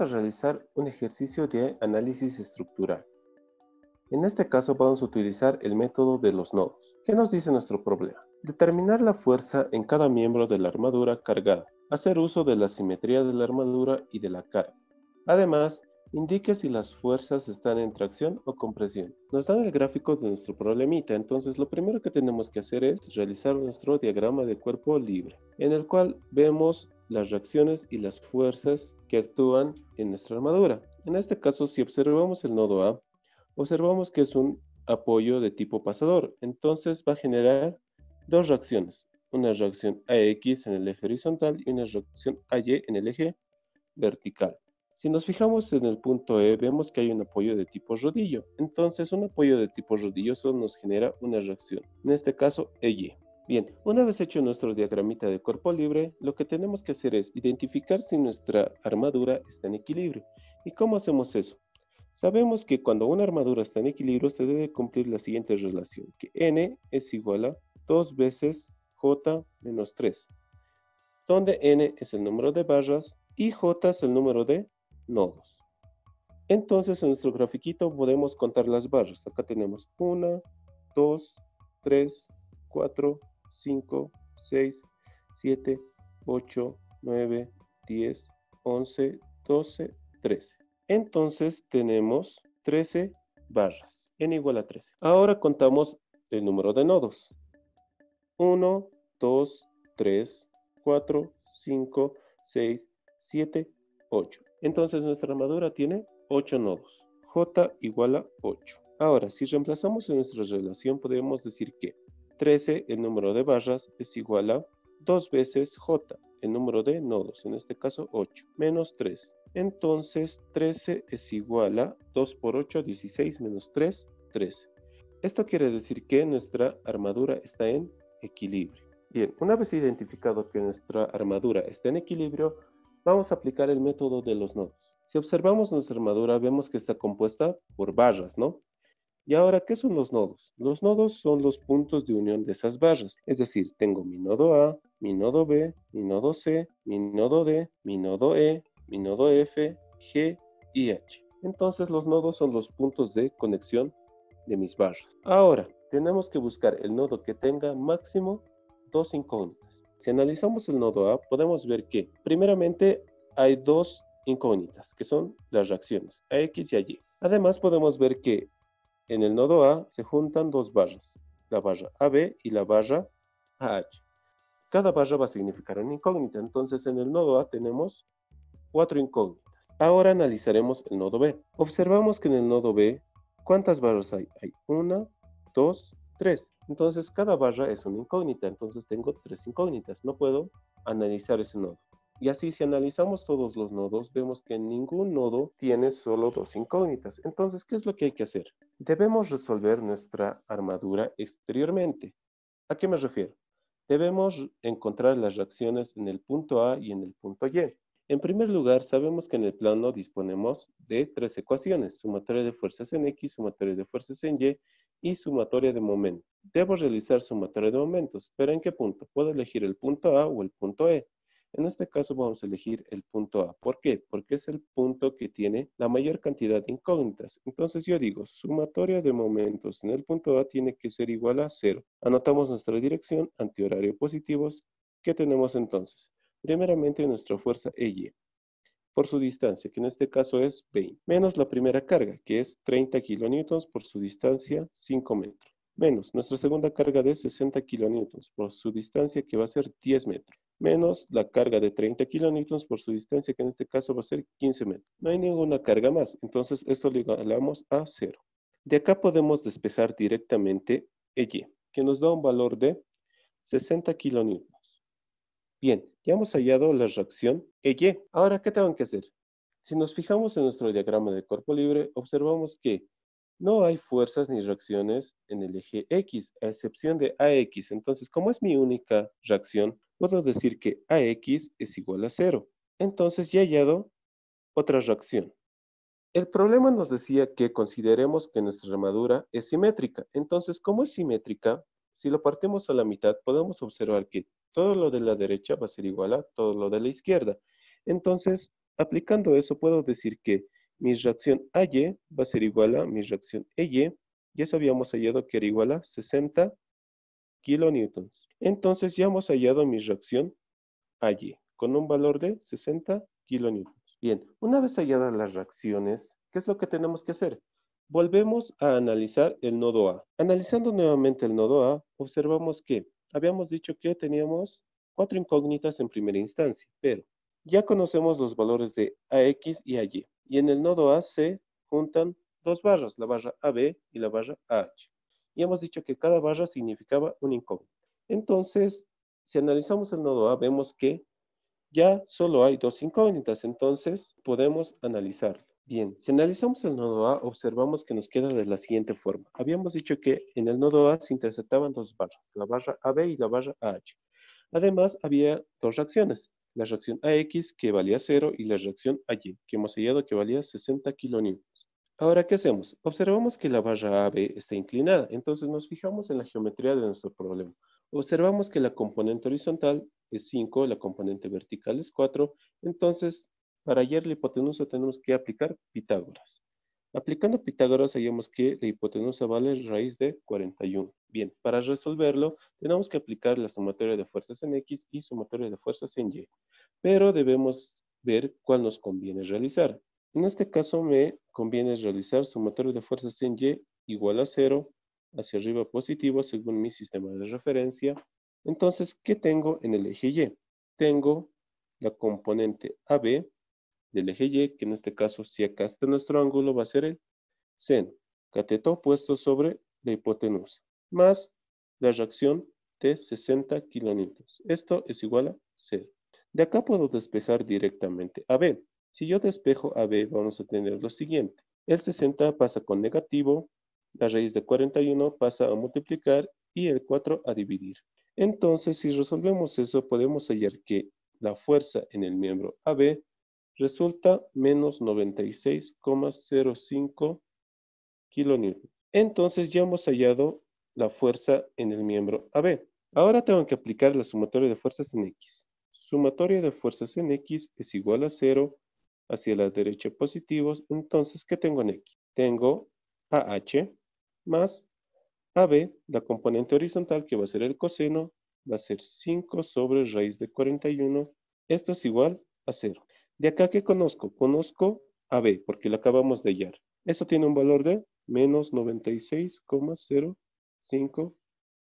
a realizar un ejercicio de análisis estructural. En este caso vamos a utilizar el método de los nodos. ¿Qué nos dice nuestro problema? Determinar la fuerza en cada miembro de la armadura cargada. Hacer uso de la simetría de la armadura y de la carga. Además, indique si las fuerzas están en tracción o compresión. Nos dan el gráfico de nuestro problemita, entonces lo primero que tenemos que hacer es realizar nuestro diagrama de cuerpo libre, en el cual vemos las reacciones y las fuerzas que actúan en nuestra armadura. En este caso, si observamos el nodo A, observamos que es un apoyo de tipo pasador, entonces va a generar dos reacciones, una reacción AX en el eje horizontal y una reacción AY en el eje vertical. Si nos fijamos en el punto E, vemos que hay un apoyo de tipo rodillo. Entonces, un apoyo de tipo rodillo solo nos genera una reacción, en este caso EY. Bien, una vez hecho nuestro diagramita de cuerpo libre, lo que tenemos que hacer es identificar si nuestra armadura está en equilibrio. ¿Y cómo hacemos eso? Sabemos que cuando una armadura está en equilibrio se debe cumplir la siguiente relación, que n es igual a 2 veces j menos 3, donde n es el número de barras y j es el número de nodos. Entonces en nuestro grafiquito podemos contar las barras. Acá tenemos 1, 2, 3, 4, 5, 6, 7, 8, 9, 10, 11, 12, 13. Entonces tenemos 13 barras n igual a 13. Ahora contamos el número de nodos. 1, 2, 3, 4, 5, 6, 7, 8. Entonces nuestra armadura tiene 8 nodos. J igual a 8. Ahora, si reemplazamos en nuestra relación, podemos decir que 13, el número de barras es igual a 2 veces j, el número de nodos, en este caso 8, menos 3. Entonces 13 es igual a 2 por 8, 16, menos 3, 13. Esto quiere decir que nuestra armadura está en equilibrio. Bien, una vez identificado que nuestra armadura está en equilibrio, vamos a aplicar el método de los nodos. Si observamos nuestra armadura, vemos que está compuesta por barras, ¿no? Y ahora, ¿qué son los nodos? Los nodos son los puntos de unión de esas barras. Es decir, tengo mi nodo A, mi nodo B, mi nodo C, mi nodo D, mi nodo E, mi nodo F, G y H. Entonces los nodos son los puntos de conexión de mis barras. Ahora, tenemos que buscar el nodo que tenga máximo dos incógnitas. Si analizamos el nodo A, podemos ver que primeramente hay dos incógnitas, que son las reacciones, AX y AY. Además, podemos ver que en el nodo A se juntan dos barras, la barra AB y la barra AH. Cada barra va a significar una incógnita, entonces en el nodo A tenemos cuatro incógnitas. Ahora analizaremos el nodo B. Observamos que en el nodo B, ¿cuántas barras hay? Hay una, dos, tres. Entonces cada barra es una incógnita, entonces tengo tres incógnitas, no puedo analizar ese nodo. Y así si analizamos todos los nodos, vemos que ningún nodo tiene solo dos incógnitas. Entonces, ¿qué es lo que hay que hacer? Debemos resolver nuestra armadura exteriormente. ¿A qué me refiero? Debemos encontrar las reacciones en el punto A y en el punto Y. En primer lugar, sabemos que en el plano disponemos de tres ecuaciones, sumatoria de fuerzas en X, sumatoria de fuerzas en Y y sumatoria de momentos. Debo realizar sumatoria de momentos, pero ¿en qué punto? Puedo elegir el punto A o el punto E. En este caso vamos a elegir el punto A. ¿Por qué? Porque es el punto que tiene la mayor cantidad de incógnitas. Entonces yo digo, sumatoria de momentos en el punto A tiene que ser igual a 0. Anotamos nuestra dirección antihorario positivos. ¿Qué tenemos entonces? Primeramente nuestra fuerza EY por su distancia, que en este caso es 20, menos la primera carga, que es 30 kN por su distancia 5 metros menos nuestra segunda carga de 60 kN por su distancia que va a ser 10 metros menos la carga de 30 kilonewtons por su distancia, que en este caso va a ser 15 metros. No hay ninguna carga más, entonces esto lo igualamos a cero. De acá podemos despejar directamente Y, que nos da un valor de 60 kilonewtons. Bien, ya hemos hallado la reacción Y. Ahora, ¿qué tengo que hacer? Si nos fijamos en nuestro diagrama de cuerpo libre, observamos que no hay fuerzas ni reacciones en el eje X, a excepción de AX. Entonces, como es mi única reacción, puedo decir que AX es igual a 0. Entonces ya he hallado otra reacción. El problema nos decía que consideremos que nuestra armadura es simétrica. Entonces, como es simétrica, si lo partimos a la mitad, podemos observar que todo lo de la derecha va a ser igual a todo lo de la izquierda. Entonces, aplicando eso, puedo decir que mi reacción AY va a ser igual a mi reacción EY, y eso habíamos hallado que era igual a 60 kilonewtons. Entonces ya hemos hallado mi reacción allí, con un valor de 60 kilonewtons. Bien, una vez halladas las reacciones, ¿qué es lo que tenemos que hacer? Volvemos a analizar el nodo A. Analizando nuevamente el nodo A, observamos que habíamos dicho que teníamos cuatro incógnitas en primera instancia, pero ya conocemos los valores de AX y AY. Y en el nodo A se juntan dos barras, la barra AB y la barra AH y hemos dicho que cada barra significaba un incógnito. Entonces, si analizamos el nodo A, vemos que ya solo hay dos incógnitas, entonces podemos analizarlo. Bien, si analizamos el nodo A, observamos que nos queda de la siguiente forma. Habíamos dicho que en el nodo A se interceptaban dos barras, la barra AB y la barra AH. Además, había dos reacciones, la reacción AX que valía 0 y la reacción AY, que hemos hallado que valía 60 kN Ahora, ¿qué hacemos? Observamos que la barra AB está inclinada, entonces nos fijamos en la geometría de nuestro problema. Observamos que la componente horizontal es 5, la componente vertical es 4, entonces para hallar la hipotenusa tenemos que aplicar Pitágoras. Aplicando Pitágoras hallamos que la hipotenusa vale raíz de 41. Bien, para resolverlo tenemos que aplicar la sumatoria de fuerzas en X y sumatoria de fuerzas en Y, pero debemos ver cuál nos conviene realizar. En este caso me conviene realizar sumatorio de fuerzas en Y igual a cero, hacia arriba positivo según mi sistema de referencia. Entonces, ¿qué tengo en el eje Y? Tengo la componente AB del eje Y, que en este caso, si acá está nuestro ángulo, va a ser el sen, cateto opuesto sobre la hipotenusa, más la reacción de 60 kN, Esto es igual a cero. De acá puedo despejar directamente AB. Si yo despejo AB vamos a tener lo siguiente. El 60 pasa con negativo, la raíz de 41 pasa a multiplicar y el 4 a dividir. Entonces, si resolvemos eso, podemos hallar que la fuerza en el miembro AB resulta menos 96,05 kN. Entonces ya hemos hallado la fuerza en el miembro AB. Ahora tengo que aplicar la sumatoria de fuerzas en X. Sumatoria de fuerzas en X es igual a 0 hacia la derecha positivos, entonces, ¿qué tengo en X? Tengo AH más AB, la componente horizontal que va a ser el coseno, va a ser 5 sobre raíz de 41. Esto es igual a 0. ¿De acá qué conozco? Conozco AB, porque lo acabamos de hallar. Eso tiene un valor de menos 96,05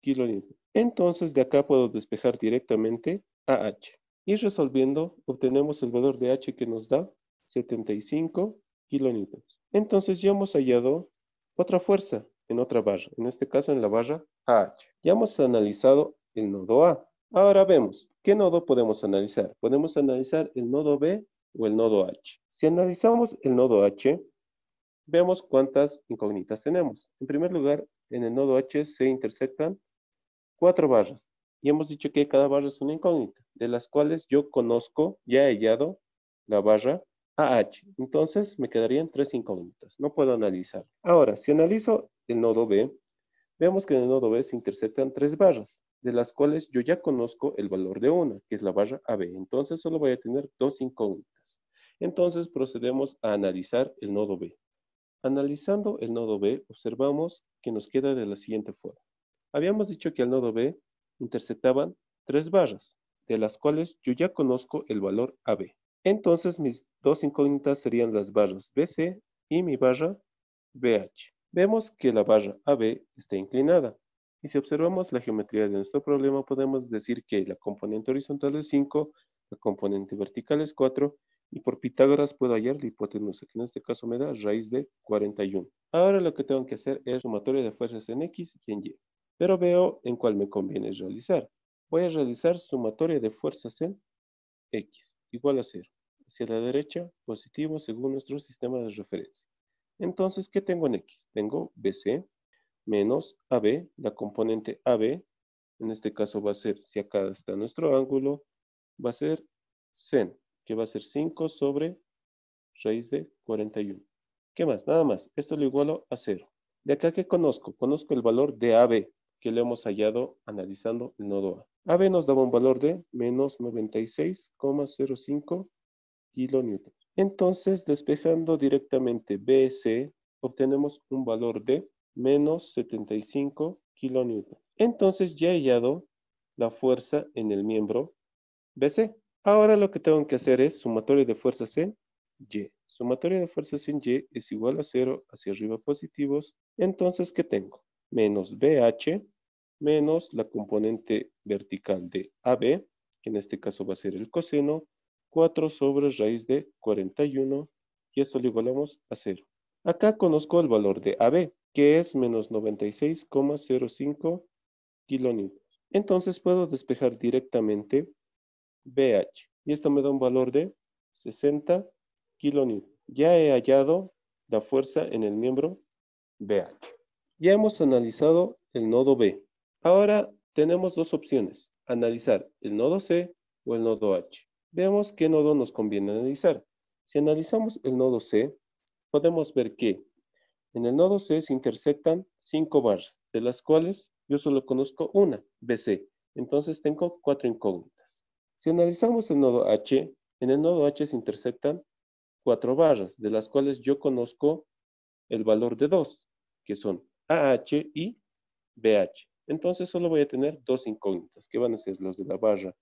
kilonewton. Entonces, de acá puedo despejar directamente AH. Y resolviendo, obtenemos el valor de H que nos da 75 kilonewtons. Entonces ya hemos hallado otra fuerza en otra barra, en este caso en la barra H. Ya hemos analizado el nodo A. Ahora vemos, ¿qué nodo podemos analizar? Podemos analizar el nodo B o el nodo H. Si analizamos el nodo H, vemos cuántas incógnitas tenemos. En primer lugar, en el nodo H se intersectan cuatro barras. Y hemos dicho que cada barra es una incógnita, de las cuales yo conozco, ya he hallado la barra AH. Entonces me quedarían tres incógnitas. No puedo analizar. Ahora, si analizo el nodo B, vemos que en el nodo B se interceptan tres barras, de las cuales yo ya conozco el valor de una, que es la barra AB. Entonces solo voy a tener dos incógnitas. Entonces procedemos a analizar el nodo B. Analizando el nodo B, observamos que nos queda de la siguiente forma. Habíamos dicho que al nodo B interceptaban tres barras, de las cuales yo ya conozco el valor AB. Entonces mis dos incógnitas serían las barras BC y mi barra BH. Vemos que la barra AB está inclinada. Y si observamos la geometría de nuestro problema, podemos decir que la componente horizontal es 5, la componente vertical es 4, y por Pitágoras puedo hallar la hipotenusa, que en este caso me da raíz de 41. Ahora lo que tengo que hacer es sumatoria de fuerzas en X y en Y, pero veo en cuál me conviene realizar. Voy a realizar sumatoria de fuerzas en X igual a 0. Hacia la derecha, positivo según nuestro sistema de referencia. Entonces, ¿qué tengo en X? Tengo BC menos AB, la componente AB, en este caso va a ser, si acá está nuestro ángulo, va a ser sen, que va a ser 5 sobre raíz de 41. ¿Qué más? Nada más. Esto lo igualo a 0. ¿De acá qué conozco? Conozco el valor de AB que le hemos hallado analizando el nodo A. AB nos daba un valor de menos 96,05 kN. Entonces, despejando directamente BC, obtenemos un valor de menos 75 kN. Entonces, ya he hallado la fuerza en el miembro BC. Ahora lo que tengo que hacer es sumatoria de fuerzas en Y. Sumatoria de fuerzas en Y es igual a 0 hacia arriba positivos. Entonces, ¿qué tengo? menos BH menos la componente vertical de AB, que en este caso va a ser el coseno, 4 sobre raíz de 41, y eso lo igualamos a 0. Acá conozco el valor de AB, que es menos 96,05 kN. Entonces puedo despejar directamente BH, y esto me da un valor de 60 kN. Ya he hallado la fuerza en el miembro BH. Ya hemos analizado el nodo B. Ahora tenemos dos opciones, analizar el nodo C o el nodo H. Veamos qué nodo nos conviene analizar. Si analizamos el nodo C, podemos ver que en el nodo C se intersectan cinco barras, de las cuales yo solo conozco una, BC. Entonces tengo cuatro incógnitas. Si analizamos el nodo H, en el nodo H se intersectan cuatro barras, de las cuales yo conozco el valor de 2, que son AH y BH. Entonces solo voy a tener dos incógnitas, que van a ser los de la barra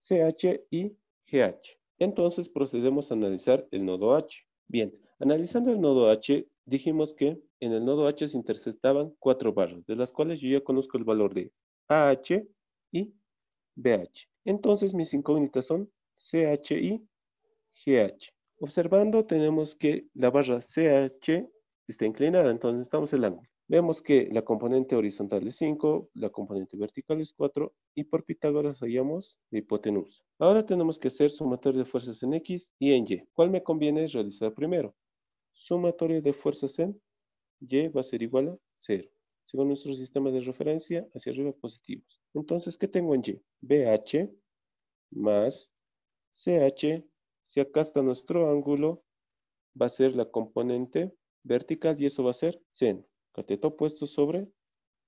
CH y GH. Entonces procedemos a analizar el nodo H. Bien, analizando el nodo H, dijimos que en el nodo H se interceptaban cuatro barras, de las cuales yo ya conozco el valor de AH y BH. Entonces mis incógnitas son CH y GH. Observando tenemos que la barra CH está inclinada, entonces estamos el ángulo. Vemos que la componente horizontal es 5, la componente vertical es 4 y por Pitágoras hallamos la hipotenusa. Ahora tenemos que hacer sumatorio de fuerzas en X y en Y. ¿Cuál me conviene realizar primero? Sumatoria de fuerzas en Y va a ser igual a 0. Según nuestro sistema de referencia, hacia arriba positivos. Entonces, ¿qué tengo en Y? BH más CH, si acá está nuestro ángulo, va a ser la componente vertical y eso va a ser seno cateto opuesto sobre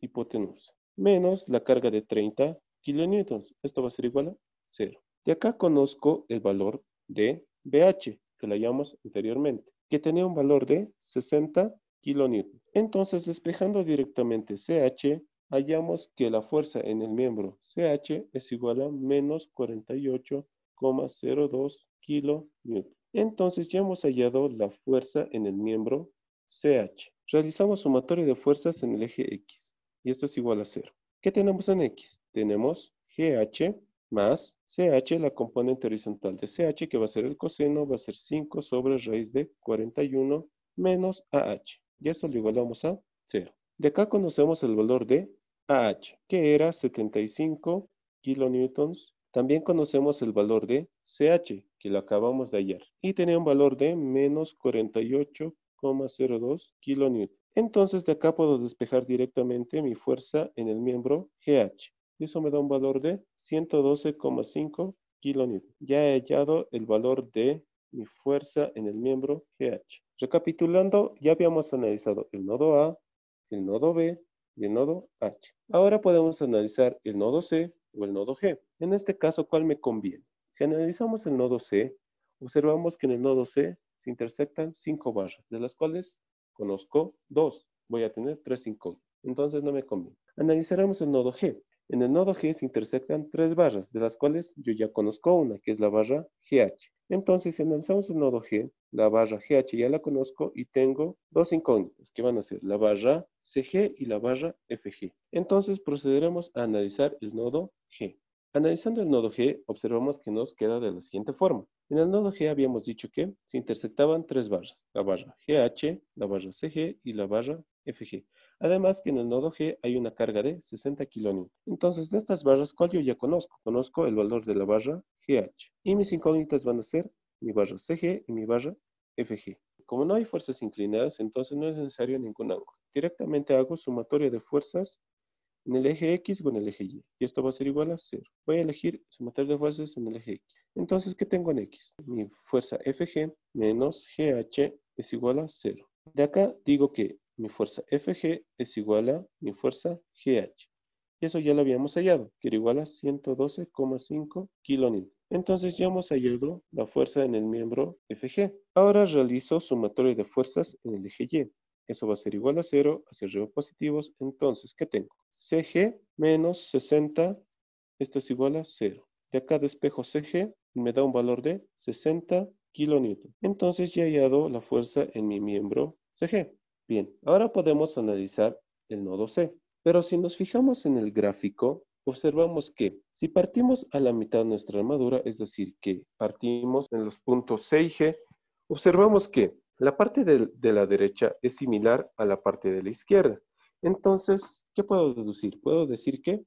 hipotenusa, menos la carga de 30 kilonewtons. Esto va a ser igual a 0. De acá conozco el valor de BH, que la hallamos anteriormente, que tenía un valor de 60 kilonewtons. Entonces, despejando directamente CH, hallamos que la fuerza en el miembro CH es igual a menos 48,02 kilonewtons. Entonces ya hemos hallado la fuerza en el miembro CH. Realizamos sumatorio de fuerzas en el eje X, y esto es igual a 0. ¿Qué tenemos en X? Tenemos GH más CH, la componente horizontal de CH, que va a ser el coseno, va a ser 5 sobre raíz de 41 menos AH. Y esto lo igualamos a 0. De acá conocemos el valor de AH, que era 75 kN. También conocemos el valor de CH, que lo acabamos de hallar. Y tenía un valor de menos 48 0,02 kN. Entonces de acá puedo despejar directamente mi fuerza en el miembro GH. Eso me da un valor de 112,5 kN. Ya he hallado el valor de mi fuerza en el miembro GH. Recapitulando, ya habíamos analizado el nodo A, el nodo B y el nodo H. Ahora podemos analizar el nodo C o el nodo G. En este caso, ¿cuál me conviene? Si analizamos el nodo C, observamos que en el nodo C se intersectan cinco barras, de las cuales conozco dos. Voy a tener tres incógnitas. Entonces no me conviene. Analizaremos el nodo G. En el nodo G se intersectan tres barras, de las cuales yo ya conozco una, que es la barra GH. Entonces, si analizamos el nodo G, la barra GH ya la conozco y tengo dos incógnitas, que van a ser la barra CG y la barra FG. Entonces, procederemos a analizar el nodo G. Analizando el nodo G, observamos que nos queda de la siguiente forma. En el nodo G habíamos dicho que se intersectaban tres barras, la barra GH, la barra CG y la barra FG. Además que en el nodo G hay una carga de 60 kN. Entonces de estas barras, ¿cuál yo ya conozco? Conozco el valor de la barra GH. Y mis incógnitas van a ser mi barra CG y mi barra FG. Como no hay fuerzas inclinadas, entonces no es necesario ningún ángulo. Directamente hago sumatoria de fuerzas en el eje X con el eje Y. Y esto va a ser igual a 0. Voy a elegir sumatoria de fuerzas en el eje X. Entonces, ¿qué tengo en X? Mi fuerza FG menos GH es igual a 0. De acá digo que mi fuerza FG es igual a mi fuerza GH. Y eso ya lo habíamos hallado, que era igual a 112,5 kN. Entonces ya hemos hallado la fuerza en el miembro FG. Ahora realizo sumatorio de fuerzas en el eje Y. Eso va a ser igual a 0 hacia arriba positivos. Entonces, ¿qué tengo? CG menos 60, esto es igual a 0. Y acá despejo CG me da un valor de 60 kN. Entonces ya he hallado la fuerza en mi miembro CG. Bien, ahora podemos analizar el nodo C. Pero si nos fijamos en el gráfico, observamos que si partimos a la mitad de nuestra armadura, es decir, que partimos en los puntos C y G, observamos que la parte de la derecha es similar a la parte de la izquierda. Entonces, ¿qué puedo deducir? Puedo decir que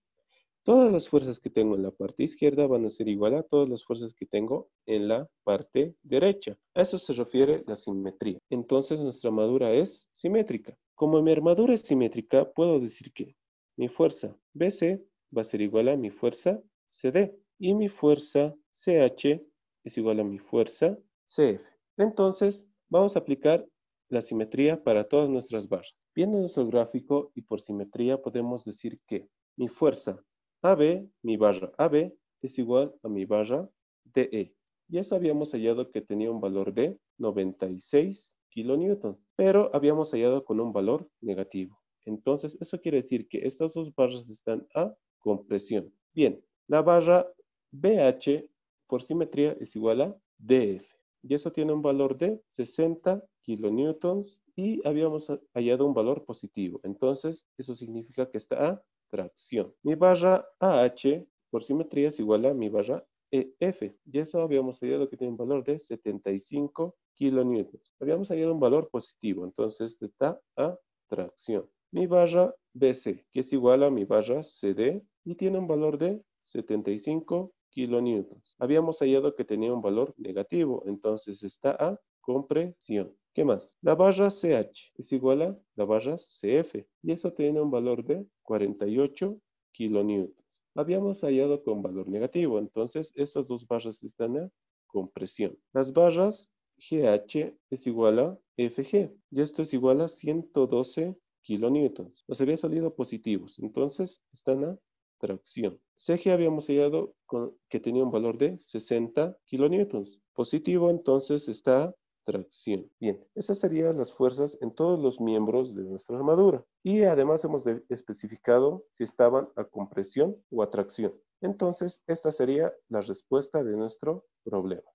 todas las fuerzas que tengo en la parte izquierda van a ser igual a todas las fuerzas que tengo en la parte derecha. A eso se refiere la simetría. Entonces, nuestra armadura es simétrica. Como mi armadura es simétrica, puedo decir que mi fuerza BC va a ser igual a mi fuerza CD y mi fuerza CH es igual a mi fuerza CF. Entonces, vamos a aplicar la simetría para todas nuestras barras. Viendo nuestro gráfico y por simetría podemos decir que mi fuerza AB, mi barra AB, es igual a mi barra DE. Ya habíamos hallado que tenía un valor de 96 kN. pero habíamos hallado con un valor negativo. Entonces, eso quiere decir que estas dos barras están a compresión. Bien, la barra BH por simetría es igual a DF. Y eso tiene un valor de 60 kilonewtons y habíamos hallado un valor positivo. Entonces, eso significa que está a tracción. Mi barra AH por simetría es igual a mi barra EF. Y eso habíamos hallado que tiene un valor de 75 kilonewtons. Habíamos hallado un valor positivo, entonces está a tracción. Mi barra BC, que es igual a mi barra CD y tiene un valor de 75 kilonewtons. Habíamos hallado que tenía un valor negativo, entonces está a compresión. ¿Qué más? La barra CH es igual a la barra CF y eso tiene un valor de 48 kN. Habíamos hallado con valor negativo, entonces estas dos barras están a compresión. Las barras GH es igual a FG y esto es igual a 112 kilonewtons. Nos había salido positivos, entonces están a tracción. CG habíamos hallado que tenía un valor de 60 kN. Positivo, entonces está Bien, esas serían las fuerzas en todos los miembros de nuestra armadura. Y además hemos especificado si estaban a compresión o a tracción. Entonces, esta sería la respuesta de nuestro problema.